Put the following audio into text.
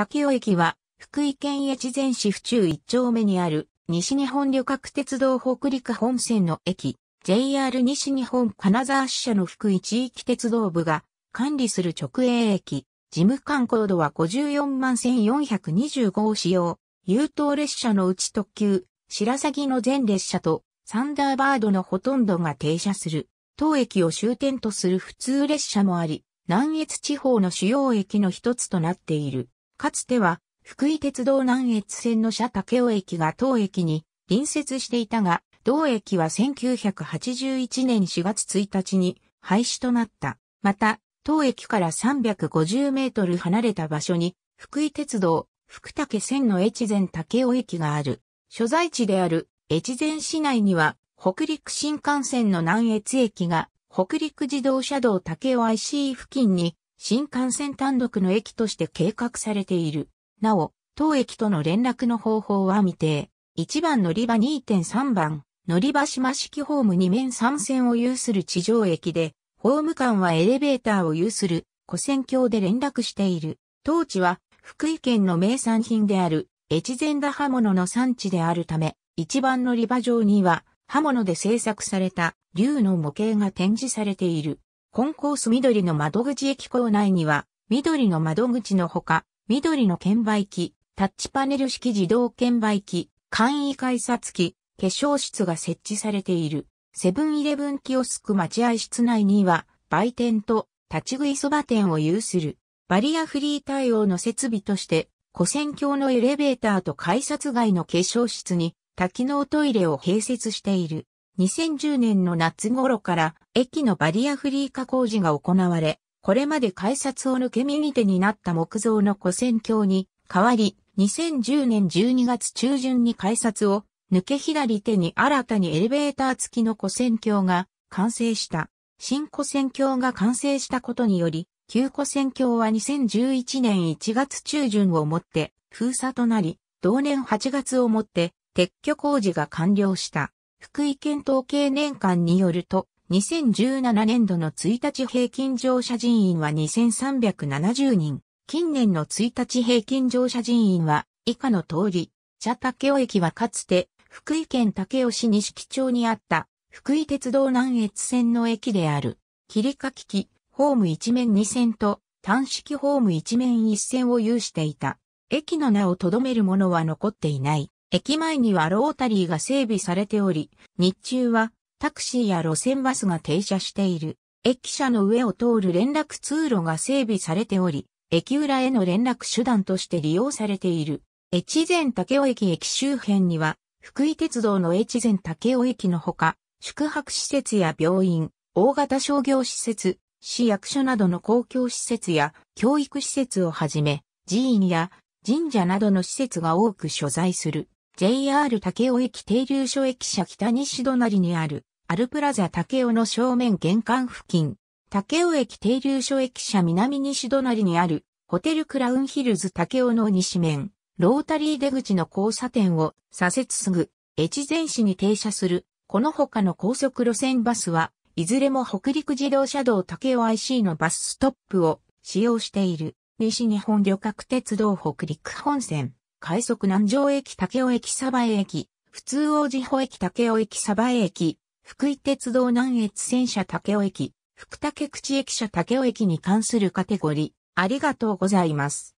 竹尾駅は、福井県越前市府中一丁目にある、西日本旅客鉄道北陸本線の駅、JR 西日本金沢支社の福井地域鉄道部が、管理する直営駅、事務官高度は54万1425を使用、優等列車のうち特急、白鷺の全列車と、サンダーバードのほとんどが停車する、当駅を終点とする普通列車もあり、南越地方の主要駅の一つとなっている。かつては、福井鉄道南越線の車竹尾駅が当駅に隣接していたが、同駅は1981年4月1日に廃止となった。また、当駅から350メートル離れた場所に、福井鉄道、福竹線の越前竹尾駅がある。所在地である越前市内には、北陸新幹線の南越駅が、北陸自動車道竹尾 IC 付近に新幹線単独の駅として計画されている。なお、当駅との連絡の方法は未定。1番乗り場2.3番、乗り場島式ホーム2面3線を有する地上駅で、ホーム間はエレベーターを有する古線橋で連絡している。当地は福井県の名産品である越前田刃物の産地であるため、一番乗り場上には刃物で製作された竜の模型が展示されている。コンコース緑の窓口駅構内には、緑の窓口のほか、緑の券売機、タッチパネル式自動券売機、簡易改札機、化粧室が設置されている。セブンイレブンキオスク待合室内には、売店と立ち食いそば店を有する。バリアフリー対応の設備として、古戦橋のエレベーターと改札外の化粧室に多機能トイレを併設している。2010年の夏頃から駅のバリアフリー化工事が行われ、これまで改札を抜け右手になった木造の古線橋に代わり、2010年12月中旬に改札を抜け左手に新たにエレベーター付きの古線橋が完成した。新古線橋が完成したことにより、旧古線橋は2011年1月中旬をもって封鎖となり、同年8月をもって撤去工事が完了した。福井県統計年間によると、2017年度の1日平均乗車人員は2370人。近年の1日平均乗車人員は以下の通り、茶竹尾駅はかつて福井県竹尾市錦町にあった福井鉄道南越線の駅である。切き機、ホーム一面二線と単式ホーム一面一線を有していた。駅の名を留めるものは残っていない。駅前にはロータリーが整備されており、日中はタクシーや路線バスが停車している。駅舎の上を通る連絡通路が整備されており、駅裏への連絡手段として利用されている。越前竹尾駅駅周辺には、福井鉄道の越前竹尾駅のほか、宿泊施設や病院、大型商業施設、市役所などの公共施設や教育施設をはじめ、寺院や神社などの施設が多く所在する。JR 武雄駅停留所駅舎北西隣にある、アルプラザ武雄の正面玄関付近、武雄駅停留所駅舎南西隣にある、ホテルクラウンヒルズ武雄の西面、ロータリー出口の交差点を左折すぐ、越前市に停車する、この他の高速路線バスは、いずれも北陸自動車道武雄 IC のバスストップを使用している、西日本旅客鉄道北陸本線。快速南城駅竹尾駅鯖江駅、普通王子保駅竹尾駅鯖江駅、福井鉄道南越線車竹尾駅、福竹口駅舎竹尾駅に関するカテゴリー、ありがとうございます。